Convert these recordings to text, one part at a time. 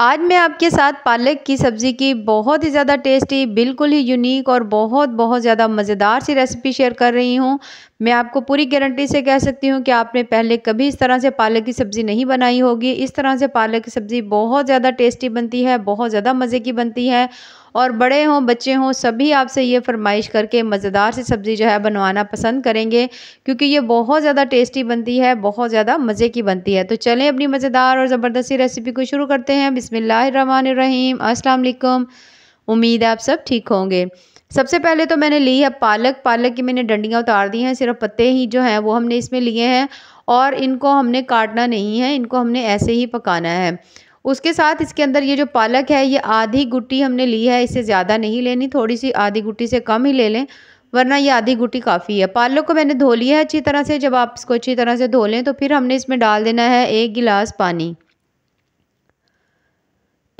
आज मैं आपके साथ पालक की सब्ज़ी की बहुत ही ज़्यादा टेस्टी बिल्कुल ही यूनिक और बहुत बहुत ज़्यादा मज़ेदार सी रेसिपी शेयर कर रही हूँ मैं आपको पूरी गारंटी से कह सकती हूँ कि आपने पहले कभी इस तरह से पालक की सब्ज़ी नहीं बनाई होगी इस तरह से पालक की सब्ज़ी बहुत ज़्यादा टेस्टी बनती है बहुत ज़्यादा मज़े की बनती है और बड़े हों बच्चे हों सभी आपसे ये फरमाइश करके मज़ेदार सी सब्ज़ी जो है बनवाना पसंद करेंगे क्योंकि ये बहुत ज़्यादा टेस्टी बनती है बहुत ज़्यादा मज़े की बनती है तो चलें अपनी मज़ेदार और ज़बरदस्ती रेसिपी को शुरू करते हैं बिसमीम अस्सलाम उम्मीद है आप सब ठीक होंगे सबसे पहले तो मैंने ली है पालक पालक की मैंने डंडियाँ उतार दी हैं सिर्फ पत्ते ही जो हैं वो हमने इसमें लिए हैं और इनको हमने काटना नहीं है इनको हमने ऐसे ही पकाना है उसके साथ इसके अंदर ये जो पालक है ये आधी गुट्टी हमने ली है इससे ज़्यादा नहीं लेनी थोड़ी सी आधी गुट्टी से कम ही ले लें वरना ये आधी गुटी काफ़ी है पालक को मैंने धो लिया है अच्छी तरह से जब आप इसको अच्छी तरह से धो लें तो फिर हमने इसमें डाल देना है एक गिलास पानी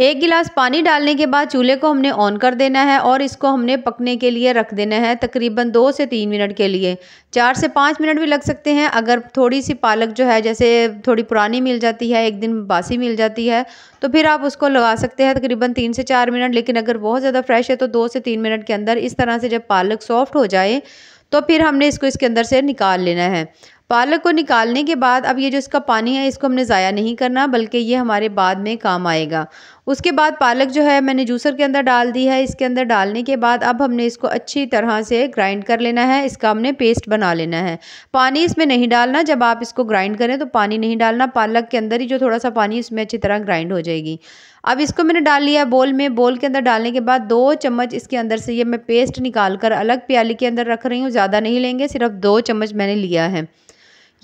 एक गिलास पानी डालने के बाद चूल्हे को हमने ऑन कर देना है और इसको हमने पकने के लिए रख देना है तकरीबन दो से तीन मिनट के लिए चार से पाँच मिनट भी लग सकते हैं अगर थोड़ी सी पालक जो है जैसे थोड़ी पुरानी मिल जाती है एक दिन बासी मिल जाती है तो फिर आप उसको लगा सकते हैं तकरीबन तीन से चार मिनट लेकिन अगर बहुत ज़्यादा फ्रेश है तो दो से तीन मिनट के अंदर इस तरह से जब पालक सॉफ्ट हो जाए तो फिर हमने इसको इसके अंदर से निकाल लेना है पालक को निकालने के बाद अब ये जो इसका पानी है इसको हमने ज़ाया नहीं करना बल्कि ये हमारे बाद में काम आएगा उसके बाद पालक जो है मैंने जूसर के अंदर डाल दी है इसके अंदर डालने के बाद अब हमने इसको अच्छी तरह से ग्राइंड कर लेना है इसका हमने पेस्ट बना लेना है पानी इसमें नहीं डालना जब आप इसको ग्राइंड करें तो पानी नहीं डालना पालक के अंदर ही जो थोड़ा सा पानी इसमें अच्छी तरह ग्राइंड हो जाएगी अब इसको मैंने डाल लिया बोल में बोल के अंदर डालने के बाद दो चम्मच इसके अंदर से ये मैं पेस्ट निकाल कर अलग प्याली के अंदर रख रही हूँ ज़्यादा नहीं लेंगे सिर्फ दो चम्मच मैंने लिया है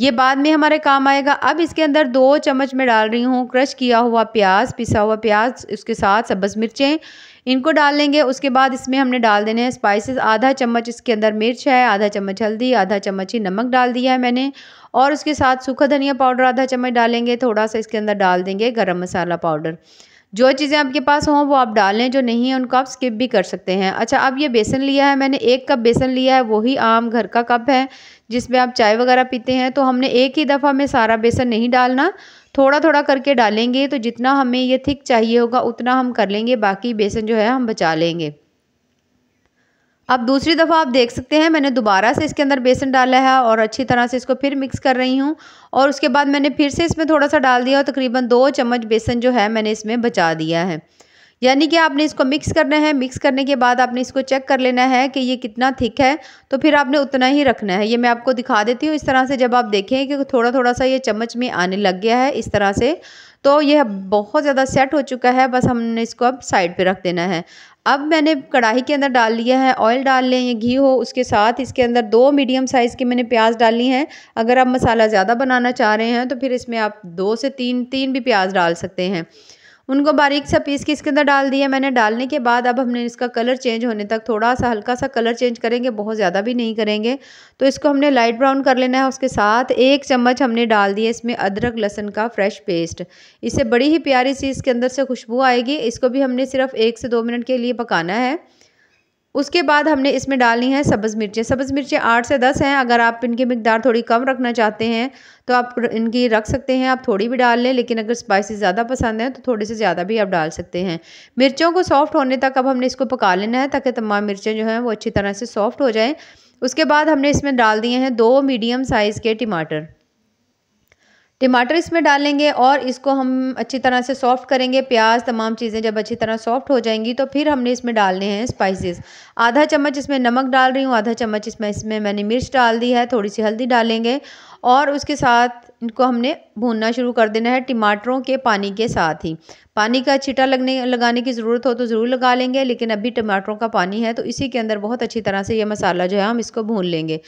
ये बाद में हमारे काम आएगा अब इसके अंदर दो चम्मच मैं डाल रही हूँ क्रश किया हुआ प्याज पिसा हुआ प्याज उसके साथ सब्ज़ मिर्चें इनको डाल लेंगे उसके बाद इसमें हमने डाल देने हैं स्पाइसेस आधा चम्मच इसके अंदर मिर्च है आधा चम्मच हल्दी आधा चम्मच ही नमक डाल दिया है मैंने और उसके साथ सूखा धनिया पाउडर आधा चम्मच डालेंगे थोड़ा सा इसके अंदर डाल देंगे गर्म मसाला पाउडर जो चीज़ें आपके पास हों वो आप डाल लें जो नहीं है उनको आप स्किप भी कर सकते हैं अच्छा अब ये बेसन लिया है मैंने एक कप बेसन लिया है वही आम घर का कप है जिसमें आप चाय वगैरह पीते हैं तो हमने एक ही दफ़ा में सारा बेसन नहीं डालना थोड़ा थोड़ा करके डालेंगे तो जितना हमें ये थिक चाहिए होगा उतना हम कर लेंगे बाकी बेसन जो है हम बचा लेंगे अब दूसरी दफ़ा आप देख सकते हैं मैंने दोबारा से इसके अंदर बेसन डाला है और अच्छी तरह से इसको फिर मिक्स कर रही हूँ और उसके बाद मैंने फिर से इसमें थोड़ा सा डाल दिया और तकरीबन दो चम्मच बेसन जो है मैंने इसमें बचा दिया है यानी कि आपने इसको मिक्स करना है मिक्स करने के बाद आपने इसको चेक कर लेना है कि ये कितना थिक है तो फिर आपने उतना ही रखना है ये मैं आपको दिखा देती हूँ इस तरह से जब आप देखें कि थोड़ा थोड़ा सा ये चम्मच में आने लग गया है इस तरह से तो यह बहुत ज़्यादा सेट हो चुका है बस हमने इसको अब साइड पर रख देना है अब मैंने कढ़ाई के अंदर डाल लिया है ऑयल डाल लें या घी हो उसके साथ इसके अंदर दो मीडियम साइज़ की मैंने प्याज डाली हैं अगर आप मसाला ज़्यादा बनाना चाह रहे हैं तो फिर इसमें आप दो से तीन तीन भी प्याज डाल सकते हैं उनको बारीक सा पीस के इसके अंदर डाल दिया मैंने डालने के बाद अब हमने इसका कलर चेंज होने तक थोड़ा सा हल्का सा कलर चेंज करेंगे बहुत ज़्यादा भी नहीं करेंगे तो इसको हमने लाइट ब्राउन कर लेना है उसके साथ एक चम्मच हमने डाल दिया इसमें अदरक लहसन का फ्रेश पेस्ट इससे बड़ी ही प्यारी सी इसके अंदर से खुशबू आएगी इसको भी हमने सिर्फ एक से दो मिनट के लिए पकाना है उसके बाद हमने इसमें डालनी है सब्ज़ मिर्चें सब्ज़ मिर्चें आठ से दस हैं अगर आप इनकी मकदार थोड़ी कम रखना चाहते हैं तो आप इनकी रख सकते हैं आप थोड़ी भी डाल लें लेकिन अगर स्पाइसी ज़्यादा पसंद है तो थोड़े से ज़्यादा भी आप डाल सकते हैं मिर्चों को सॉफ्ट होने तक अब हमने इसको पका लेना है ताकि तमाम मिर्चें जो हैं वो अच्छी तरह से सॉफ्ट हो जाएँ उसके बाद हमने इसमें डाल दिए हैं दो मीडियम साइज़ के टमाटर टमाटर इसमें डालेंगे और इसको हम अच्छी तरह से सॉफ़्ट करेंगे प्याज तमाम चीज़ें जब अच्छी तरह सॉफ़्ट हो जाएंगी तो फिर हमने इसमें डालने हैं स्पाइसेस आधा चम्मच इसमें नमक डाल रही हूँ आधा चम्मच इसमें इसमें मैंने मिर्च डाल दी है थोड़ी सी हल्दी डालेंगे और उसके साथ इनको हमने भूनना शुरू कर देना है टमाटरों के पानी के साथ ही पानी का छिटा लगने लगाने की ज़रूरत हो तो ज़रूर लगा लेंगे लेकिन अभी टमाटरों का पानी है तो इसी के अंदर बहुत अच्छी तरह से यह मसाला जो है हम इसको भून लेंगे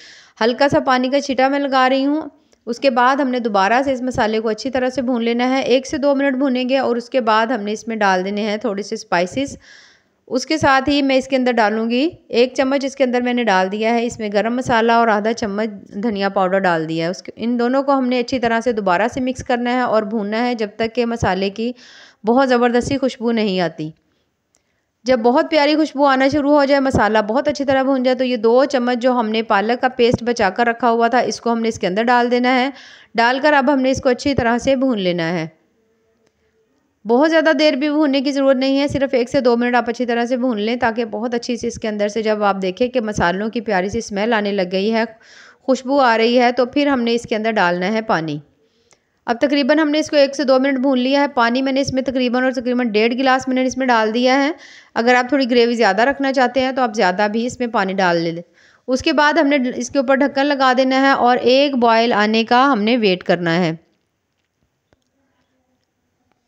हल्का सा पानी का छिटा मैं लगा रही हूँ उसके बाद हमने दोबारा से इस मसाले को अच्छी तरह से भून लेना है एक से दो मिनट भूनेंगे और उसके बाद हमने इसमें डाल देने हैं थोड़े से स्पाइसेस उसके साथ ही मैं इसके अंदर डालूंगी एक चम्मच इसके अंदर मैंने डाल दिया है इसमें गरम मसाला और आधा चम्मच धनिया पाउडर डाल दिया है उसके इन दोनों को हमने अच्छी तरह से दोबारा से मिक्स करना है और भूनना है जब तक कि मसाले की बहुत ज़बरदस्ती खुशबू नहीं आती जब बहुत प्यारी खुशबू आना शुरू हो जाए मसाला बहुत अच्छी तरह भून जाए तो ये दो चम्मच जो हमने पालक का पेस्ट बचा कर रखा हुआ था इसको हमने इसके अंदर डाल देना है डालकर अब हमने इसको अच्छी तरह से भून लेना है बहुत ज़्यादा देर भी भूनने की ज़रूरत नहीं है सिर्फ एक से दो मिनट आप अच्छी तरह से भून लें ताकि बहुत अच्छी से इसके अंदर से जब आप देखें कि मसालों की प्यारी सी स्मेल आने लग गई है खुशबू आ रही है तो फिर हमने इसके अंदर डालना है पानी अब तकरीबन हमने इसको एक से दो मिनट भून लिया है पानी मैंने इसमें तकरीबन और तकरीबन डेढ़ गिलास मैंने इसमें डाल दिया है अगर आप थोड़ी ग्रेवी ज़्यादा रखना चाहते हैं तो आप ज़्यादा भी इसमें पानी डाल ले उसके बाद हमने इसके ऊपर ढक्कन लगा देना है और एक बॉयल आने का हमने वेट करना है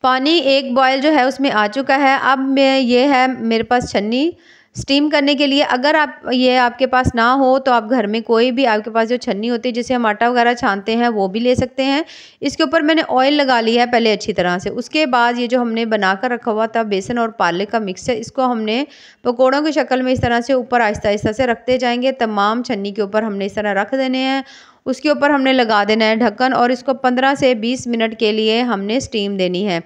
पानी एक बॉयल जो है उसमें आ चुका है अब मैं ये है मेरे पास छन्नी स्टीम करने के लिए अगर आप ये आपके पास ना हो तो आप घर में कोई भी आपके पास जो छन्नी होती है जिसे हम आटा वगैरह छानते हैं वो भी ले सकते हैं इसके ऊपर मैंने ऑयल लगा लिया है पहले अच्छी तरह से उसके बाद ये जो हमने बना कर रखा हुआ था बेसन और पार्ले का मिक्सर इसको हमने पकौड़ों की शक्ल में इस तरह से ऊपर आहिस्ता आहिस्ता से रखते जाएंगे तमाम छन्नी के ऊपर हमने इस तरह रख देने हैं उसके ऊपर हमने लगा देना है ढक्कन और इसको पंद्रह से बीस मिनट के लिए हमने स्टीम देनी है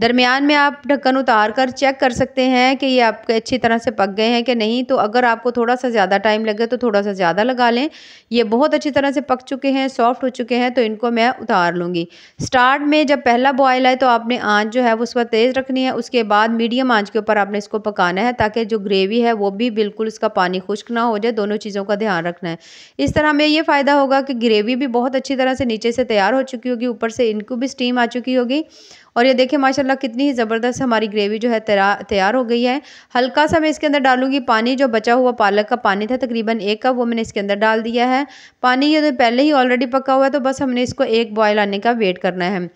दरमियान में आप ढक्कन उतार कर चेक कर सकते हैं कि ये आपके अच्छी तरह से पक गए हैं कि नहीं तो अगर आपको थोड़ा सा ज़्यादा टाइम लगे तो थोड़ा सा ज़्यादा लगा लें ये बहुत अच्छी तरह से पक चुके हैं सॉफ्ट हो चुके हैं तो इनको मैं उतार लूँगी स्टार्ट में जब पहला बॉयल आए तो आपने आँच जो है उस पर तेज़ रखनी है उसके बाद मीडियम आँच के ऊपर आपने इसको पकाना है ताकि जो ग्रेवी है वो भी बिल्कुल इसका पानी खुश्क ना हो जाए दोनों चीज़ों का ध्यान रखना है इस तरह हमें ये फ़ायदा होगा कि ग्रेवी भी बहुत अच्छी तरह से नीचे से तैयार हो चुकी होगी ऊपर से इनको भी स्टीम आ चुकी होगी और ये देखें माशाल्लाह कितनी ही ज़बरदस्त हमारी ग्रेवी जो है तैयार हो गई है हल्का सा मैं इसके अंदर डालूंगी पानी जो बचा हुआ पालक का पानी था तकरीबन एक कप वो मैंने इसके अंदर डाल दिया है पानी ये तो पहले ही ऑलरेडी पका हुआ है तो बस हमने इसको एक बॉयल आने का वेट करना है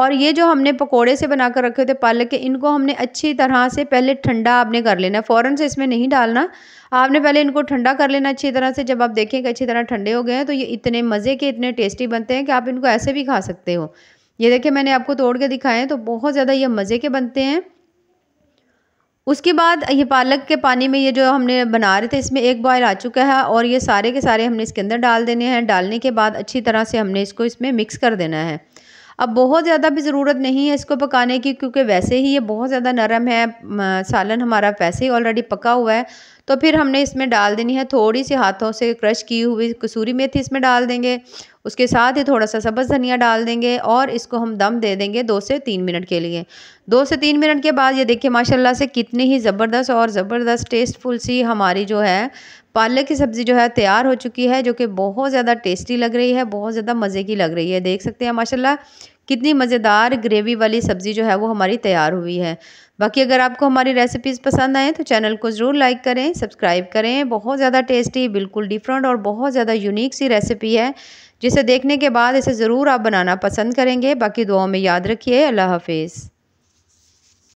और ये जो हमने पकोड़े से बना कर रखे थे पालक के इनको हमने अच्छी तरह से पहले ठंडा आपने कर लेना फ़ौरन से इसमें नहीं डालना आपने पहले इनको ठंडा कर लेना अच्छी तरह से जब आप देखें कि अच्छी तरह ठंडे हो गए हैं तो ये इतने मज़े के इतने टेस्टी बनते हैं कि आप इनको ऐसे भी खा सकते हो ये देखिए मैंने आपको तोड़ के दिखाए तो बहुत ज़्यादा ये मज़े के बनते हैं उसके बाद ये पालक के पानी में ये जो हमने बना रहे थे इसमें एक बॉयल आ चुका है और ये सारे के सारे हमने इसके अंदर डाल देने हैं डालने के बाद अच्छी तरह से हमने इसको इसमें मिक्स कर देना है अब बहुत ज़्यादा भी ज़रूरत नहीं है इसको पकाने की क्योंकि वैसे ही ये बहुत ज़्यादा नरम है सालन हमारा वैसे ही ऑलरेडी पका हुआ है तो फिर हमने इसमें डाल देनी है थोड़ी सी हाथों से क्रश की हुई कसूरी मेथी इसमें डाल देंगे उसके साथ ही थोड़ा सा सब्ज़ धनिया डाल देंगे और इसको हम दम दे देंगे दो से तीन मिनट के लिए दो से तीन मिनट के बाद ये देखिए माशाल्लाह से कितनी ही ज़बरदस्त और ज़बरदस्त टेस्टफुल सी हमारी जो है पालक की सब्ज़ी जो है तैयार हो चुकी है जो कि बहुत ज़्यादा टेस्टी लग रही है बहुत ज़्यादा मज़े की लग रही है देख सकते हैं माशाल्लाह कितनी मज़ेदार ग्रेवी वाली सब्ज़ी जो है वो हमारी तैयार हुई है बाकी अगर आपको हमारी रेसिपीज़ पसंद आएँ तो चैनल को ज़रूर लाइक करें सब्सक्राइब करें बहुत ज़्यादा टेस्टी बिल्कुल डिफरेंट और बहुत ज़्यादा यूनिक सी रेसिपी है जिसे देखने के बाद इसे ज़रूर आप बनाना पसंद करेंगे बाकी दुआओं में याद रखिए अल्लाह हाफिज़